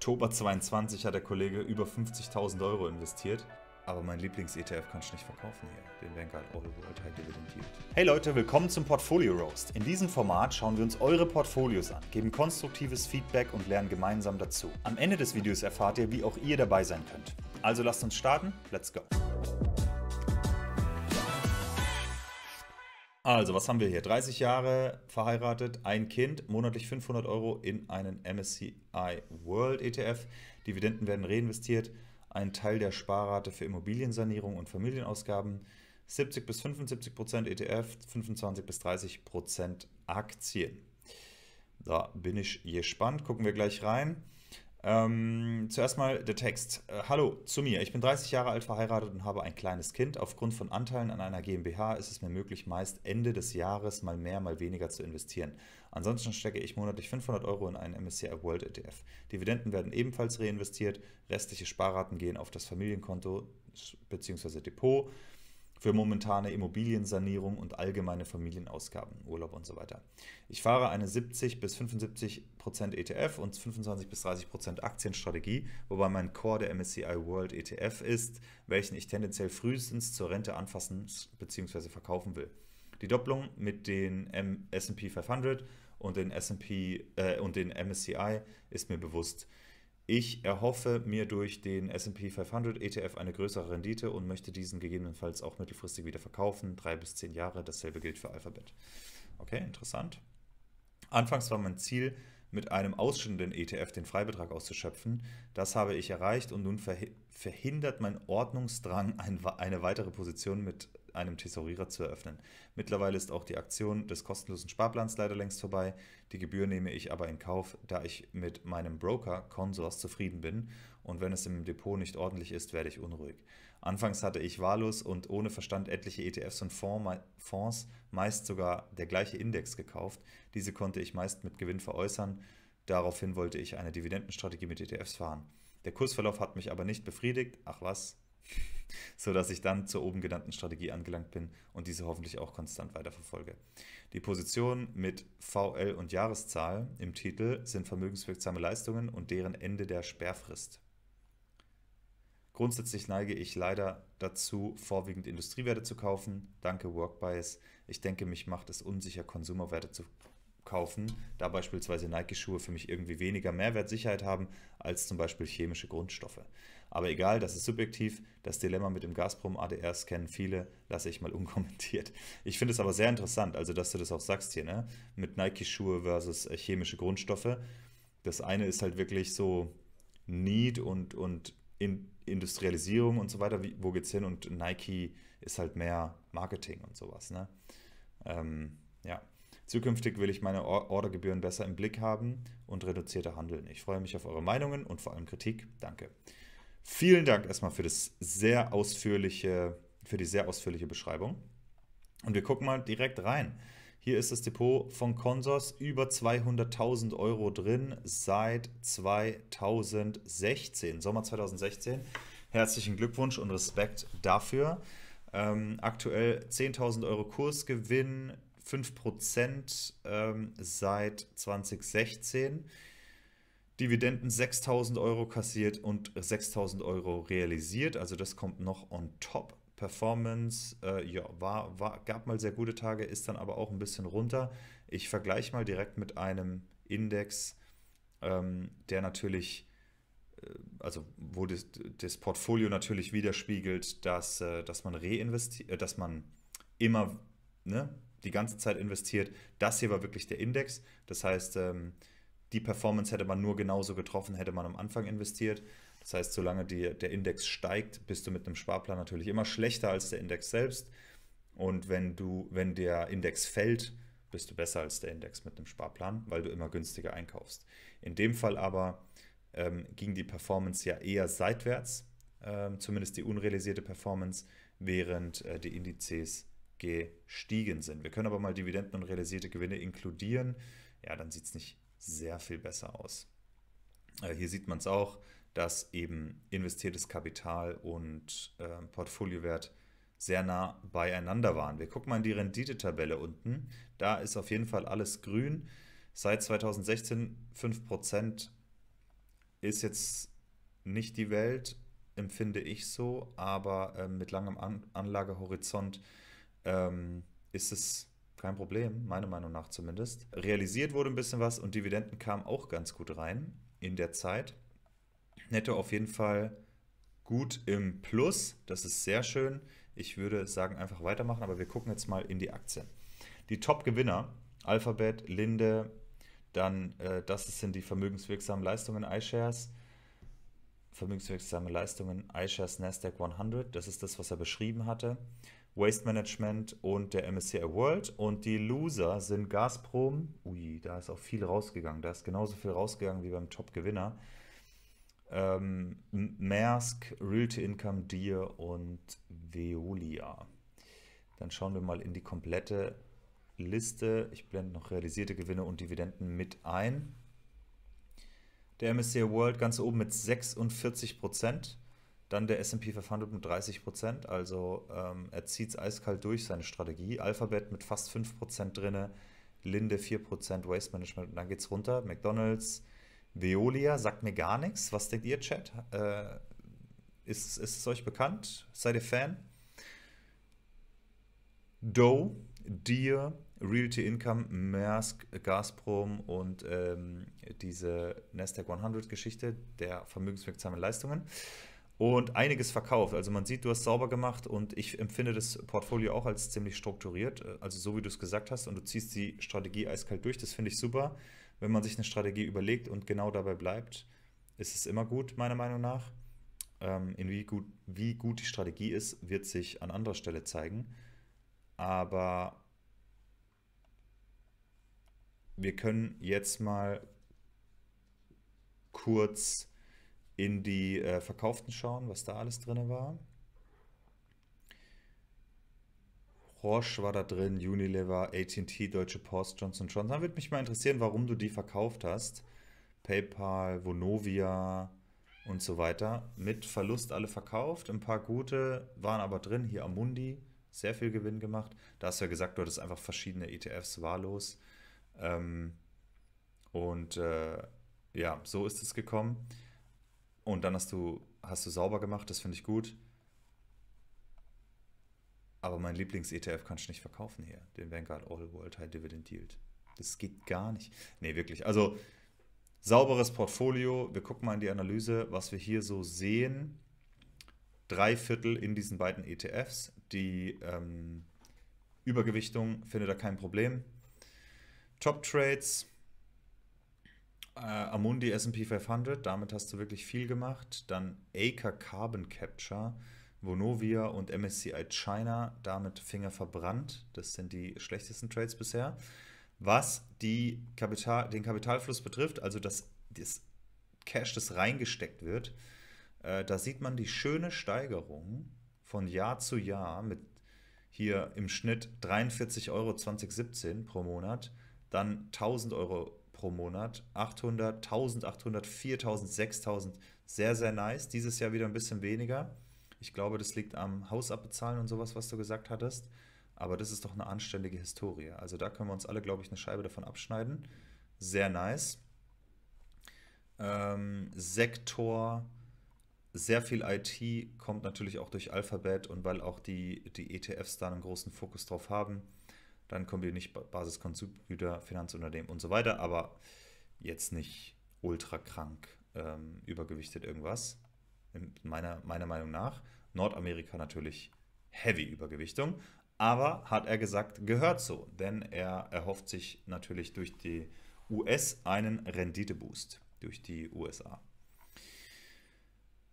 Oktober 22 hat der Kollege über 50.000 Euro investiert. Aber mein Lieblings-ETF kann ich nicht verkaufen hier, den Vanguard All World High Dividend Yield. Hey Leute, willkommen zum Portfolio Roast. In diesem Format schauen wir uns eure Portfolios an, geben konstruktives Feedback und lernen gemeinsam dazu. Am Ende des Videos erfahrt ihr, wie auch ihr dabei sein könnt. Also lasst uns starten, let's go. Also, was haben wir hier? 30 Jahre verheiratet, ein Kind, monatlich 500 Euro in einen MSCI World ETF. Dividenden werden reinvestiert. Ein Teil der Sparrate für Immobiliensanierung und Familienausgaben. 70 bis 75 Prozent ETF, 25 bis 30 Prozent Aktien. Da bin ich gespannt. Gucken wir gleich rein. Ähm, zuerst mal der Text. Äh, hallo, zu mir. Ich bin 30 Jahre alt, verheiratet und habe ein kleines Kind. Aufgrund von Anteilen an einer GmbH ist es mir möglich, meist Ende des Jahres mal mehr, mal weniger zu investieren. Ansonsten stecke ich monatlich 500 Euro in einen MSCI World ETF. Dividenden werden ebenfalls reinvestiert. Restliche Sparraten gehen auf das Familienkonto bzw. Depot für momentane Immobiliensanierung und allgemeine Familienausgaben, Urlaub und so weiter. Ich fahre eine 70 bis 75 Prozent ETF und 25 bis 30 Prozent Aktienstrategie, wobei mein Core der MSCI World ETF ist, welchen ich tendenziell frühestens zur Rente anfassen bzw. verkaufen will. Die Doppelung mit den S&P 500 und den S&P äh, und den MSCI ist mir bewusst. Ich erhoffe mir durch den SP 500 ETF eine größere Rendite und möchte diesen gegebenenfalls auch mittelfristig wieder verkaufen. Drei bis zehn Jahre, dasselbe gilt für Alphabet. Okay, interessant. Anfangs war mein Ziel, mit einem ausschüttenden ETF den Freibetrag auszuschöpfen. Das habe ich erreicht und nun verhindert mein Ordnungsdrang eine weitere Position mit einem Tesorierer zu eröffnen. Mittlerweile ist auch die Aktion des kostenlosen Sparplans leider längst vorbei. Die Gebühr nehme ich aber in Kauf, da ich mit meinem Broker Consors zufrieden bin und wenn es im Depot nicht ordentlich ist, werde ich unruhig. Anfangs hatte ich wahllos und ohne Verstand etliche ETFs und Fonds, meist sogar der gleiche Index gekauft. Diese konnte ich meist mit Gewinn veräußern. Daraufhin wollte ich eine Dividendenstrategie mit ETFs fahren. Der Kursverlauf hat mich aber nicht befriedigt. Ach was, sodass ich dann zur oben genannten Strategie angelangt bin und diese hoffentlich auch konstant weiterverfolge. Die Positionen mit VL und Jahreszahl im Titel sind vermögenswirksame Leistungen und deren Ende der Sperrfrist. Grundsätzlich neige ich leider dazu, vorwiegend Industriewerte zu kaufen. Danke Workbias. Ich denke, mich macht es unsicher, Konsumerwerte zu kaufen, da beispielsweise Nike-Schuhe für mich irgendwie weniger Mehrwertsicherheit haben als zum Beispiel chemische Grundstoffe. Aber egal, das ist subjektiv. Das Dilemma mit dem Gazprom-ADRs kennen viele, lasse ich mal unkommentiert. Ich finde es aber sehr interessant, also dass du das auch sagst hier, ne? Mit Nike-Schuhe versus äh, chemische Grundstoffe. Das eine ist halt wirklich so Need und, und in Industrialisierung und so weiter, wie, wo geht's hin? Und Nike ist halt mehr Marketing und sowas, ne? Ähm, ja. Zukünftig will ich meine Ordergebühren besser im Blick haben und reduzierter handeln. Ich freue mich auf eure Meinungen und vor allem Kritik. Danke. Vielen Dank erstmal für das sehr ausführliche, für die sehr ausführliche Beschreibung. Und wir gucken mal direkt rein. Hier ist das Depot von Consors über 200.000 Euro drin seit 2016, Sommer 2016. Herzlichen Glückwunsch und Respekt dafür. Ähm, aktuell 10.000 Euro Kursgewinn, 5% ähm, seit 2016. Dividenden 6000 Euro kassiert und 6000 Euro realisiert. Also das kommt noch on top. Performance äh, ja, war, war, gab mal sehr gute Tage, ist dann aber auch ein bisschen runter. Ich vergleiche mal direkt mit einem Index, ähm, der natürlich, äh, also wo das, das, Portfolio natürlich widerspiegelt, dass, äh, dass man reinvestiert, äh, dass man immer ne, die ganze Zeit investiert. Das hier war wirklich der Index. Das heißt, ähm, die Performance hätte man nur genauso getroffen, hätte man am Anfang investiert. Das heißt, solange die, der Index steigt, bist du mit einem Sparplan natürlich immer schlechter als der Index selbst. Und wenn du, wenn der Index fällt, bist du besser als der Index mit einem Sparplan, weil du immer günstiger einkaufst. In dem Fall aber ähm, ging die Performance ja eher seitwärts, ähm, zumindest die unrealisierte Performance, während äh, die Indizes gestiegen sind. Wir können aber mal Dividenden und realisierte Gewinne inkludieren. Ja, dann sieht es nicht sehr viel besser aus. Äh, hier sieht man es auch, dass eben investiertes Kapital und äh, Portfoliowert sehr nah beieinander waren. Wir gucken mal in die Renditetabelle unten. Da ist auf jeden Fall alles grün. Seit 2016 5% ist jetzt nicht die Welt, empfinde ich so, aber äh, mit langem An Anlagehorizont ähm, ist es kein Problem, meiner Meinung nach zumindest. Realisiert wurde ein bisschen was und Dividenden kamen auch ganz gut rein in der Zeit. Netto auf jeden Fall gut im Plus, das ist sehr schön. Ich würde sagen, einfach weitermachen, aber wir gucken jetzt mal in die Aktien. Die Top-Gewinner, Alphabet, Linde, dann äh, das sind die vermögenswirksamen Leistungen iShares. Vermögenswirksame Leistungen iShares Nasdaq 100, das ist das, was er beschrieben hatte. Waste Management und der MSCI World. Und die Loser sind Gazprom. Ui, da ist auch viel rausgegangen. Da ist genauso viel rausgegangen wie beim Top-Gewinner. Ähm, Maersk, Realty Income, Deer und Veolia. Dann schauen wir mal in die komplette Liste. Ich blende noch realisierte Gewinne und Dividenden mit ein. Der MSCI World ganz oben mit 46 Prozent. Dann der SP 500 mit 30 Prozent, also ähm, er zieht es eiskalt durch, seine Strategie. Alphabet mit fast 5 Prozent drin, Linde 4 Prozent, Waste Management und dann geht es runter. McDonalds, Veolia sagt mir gar nichts. Was denkt ihr, Chat? Äh, ist, ist es euch bekannt? Seid ihr Fan? Doe, Deer, Realty Income, Maersk, Gazprom und ähm, diese Nasdaq 100 Geschichte der vermögenswirksamen Leistungen und einiges verkauft. Also man sieht, du hast sauber gemacht und ich empfinde das Portfolio auch als ziemlich strukturiert, also so wie du es gesagt hast und du ziehst die Strategie eiskalt durch, das finde ich super. Wenn man sich eine Strategie überlegt und genau dabei bleibt, ist es immer gut, meiner Meinung nach. Ähm, in wie gut, wie gut die Strategie ist, wird sich an anderer Stelle zeigen. Aber wir können jetzt mal kurz in die äh, Verkauften schauen, was da alles drin war. Roche war da drin, Unilever, AT&T, Deutsche Post, Johnson Johnson. Dann würde mich mal interessieren, warum du die verkauft hast. PayPal, Vonovia und so weiter. Mit Verlust alle verkauft. Ein paar gute waren aber drin. Hier Amundi, sehr viel Gewinn gemacht. Da hast du ja gesagt, du hattest einfach verschiedene ETFs wahllos. Ähm, und äh, ja, so ist es gekommen. Und dann hast du, hast du sauber gemacht, das finde ich gut. Aber mein Lieblings-ETF kannst du nicht verkaufen hier, den Vanguard All World High Dividend Yield. Das geht gar nicht. Nee, wirklich. Also sauberes Portfolio. Wir gucken mal in die Analyse, was wir hier so sehen. Drei Viertel in diesen beiden ETFs. Die ähm, Übergewichtung findet da kein Problem. Top Trades äh, Amundi SP 500, damit hast du wirklich viel gemacht. Dann Acre Carbon Capture, Vonovia und MSCI China, damit Finger verbrannt. Das sind die schlechtesten Trades bisher. Was die Kapital, den Kapitalfluss betrifft, also das, das Cash, das reingesteckt wird, äh, da sieht man die schöne Steigerung von Jahr zu Jahr mit hier im Schnitt 43 Euro 2017 pro Monat, dann 1000 Euro pro Monat. 800, 1800, 4000, 6000. Sehr, sehr nice. Dieses Jahr wieder ein bisschen weniger. Ich glaube, das liegt am Hausabbezahlen und sowas, was du gesagt hattest. Aber das ist doch eine anständige Historie. Also da können wir uns alle, glaube ich, eine Scheibe davon abschneiden. Sehr nice. Ähm, Sektor, sehr viel IT kommt natürlich auch durch Alphabet und weil auch die, die ETFs da einen großen Fokus drauf haben dann kommen wir nicht Basis Finanzunternehmen und so weiter, aber jetzt nicht ultra krank ähm, übergewichtet irgendwas. In meiner, meiner Meinung nach. Nordamerika natürlich heavy Übergewichtung, aber hat er gesagt, gehört so, denn er erhofft sich natürlich durch die US einen Renditeboost durch die USA.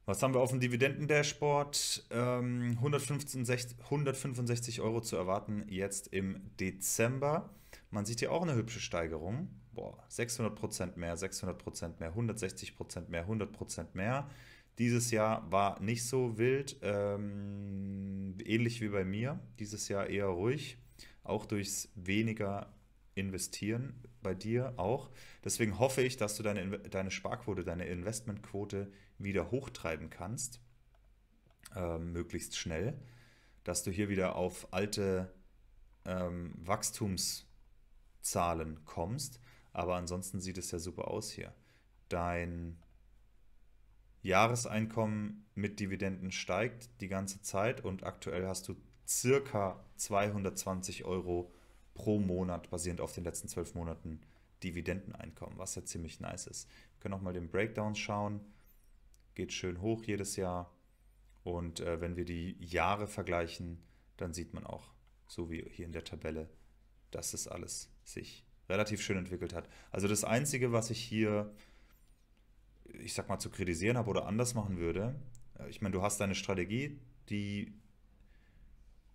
Was haben wir auf dem Dividenden-Dashboard? Ähm, 165, Euro zu erwarten jetzt im Dezember. Man sieht hier auch eine hübsche Steigerung. Boah, 600% mehr, 600% mehr, 160% mehr, 100% mehr. Dieses Jahr war nicht so wild, ähm, ähnlich wie bei mir. Dieses Jahr eher ruhig, auch durchs weniger investieren bei dir auch. Deswegen hoffe ich, dass du deine, deine Sparquote, deine Investmentquote wieder hochtreiben kannst, äh, möglichst schnell, dass du hier wieder auf alte ähm, Wachstumszahlen kommst. Aber ansonsten sieht es ja super aus hier. Dein Jahreseinkommen mit Dividenden steigt die ganze Zeit und aktuell hast du circa 220 Euro pro Monat basierend auf den letzten zwölf Monaten Dividendeneinkommen, was ja ziemlich nice ist. Wir können auch mal den Breakdown schauen. Geht schön hoch jedes Jahr. Und äh, wenn wir die Jahre vergleichen, dann sieht man auch, so wie hier in der Tabelle, dass das alles sich relativ schön entwickelt hat. Also das Einzige, was ich hier, ich sag mal, zu kritisieren habe oder anders machen würde, äh, ich meine, du hast deine Strategie, die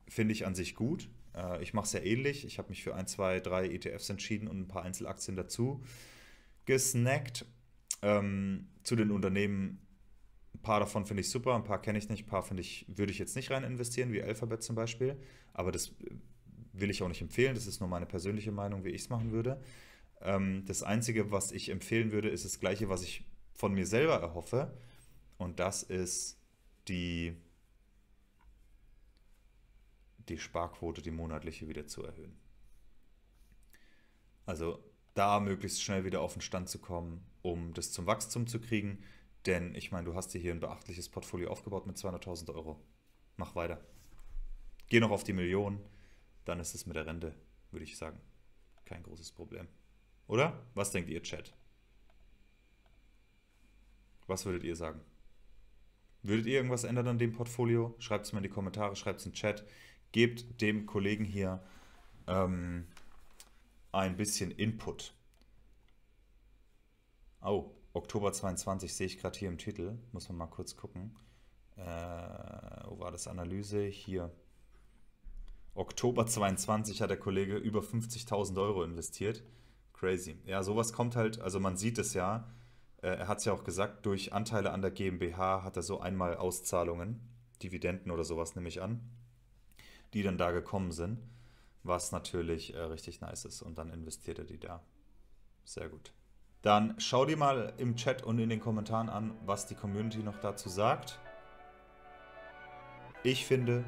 finde ich an sich gut, äh, ich mache es ja ähnlich. Ich habe mich für ein, zwei, drei ETFs entschieden und ein paar Einzelaktien dazu gesnackt. Ähm, zu den Unternehmen, ein paar davon finde ich super, ein paar kenne ich nicht, ein paar ich, würde ich jetzt nicht rein investieren, wie Alphabet zum Beispiel. Aber das äh, will ich auch nicht empfehlen. Das ist nur meine persönliche Meinung, wie ich es machen würde. Ähm, das Einzige, was ich empfehlen würde, ist das Gleiche, was ich von mir selber erhoffe. Und das ist die die Sparquote, die monatliche, wieder zu erhöhen. Also da möglichst schnell wieder auf den Stand zu kommen, um das zum Wachstum zu kriegen. Denn ich meine, du hast dir hier ein beachtliches Portfolio aufgebaut mit 200.000 Euro. Mach weiter. Geh noch auf die Millionen, dann ist es mit der Rente, würde ich sagen, kein großes Problem. Oder? Was denkt ihr, Chat? Was würdet ihr sagen? Würdet ihr irgendwas ändern an dem Portfolio? Schreibt es mal in die Kommentare, schreibt es in den Chat gebt dem Kollegen hier ähm, ein bisschen Input. Oh, Oktober 22 sehe ich gerade hier im Titel. Muss man mal kurz gucken. Äh, wo war das? Analyse? Hier. Oktober 22 hat der Kollege über 50.000 Euro investiert. Crazy. Ja, sowas kommt halt, also man sieht es ja. Äh, er hat es ja auch gesagt, durch Anteile an der GmbH hat er so einmal Auszahlungen, Dividenden oder sowas nehme ich an die dann da gekommen sind, was natürlich äh, richtig nice ist. Und dann investiert er die da. Sehr gut. Dann schau dir mal im Chat und in den Kommentaren an, was die Community noch dazu sagt. Ich finde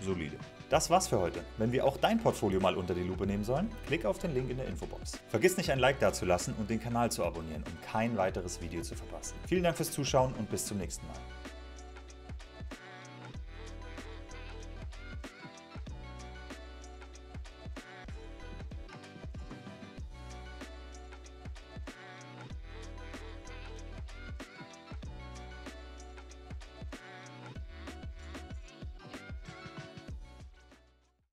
solide. Das war's für heute. Wenn wir auch dein Portfolio mal unter die Lupe nehmen sollen, klick auf den Link in der Infobox. Vergiss nicht ein Like dazulassen und den Kanal zu abonnieren, um kein weiteres Video zu verpassen. Vielen Dank fürs Zuschauen und bis zum nächsten Mal.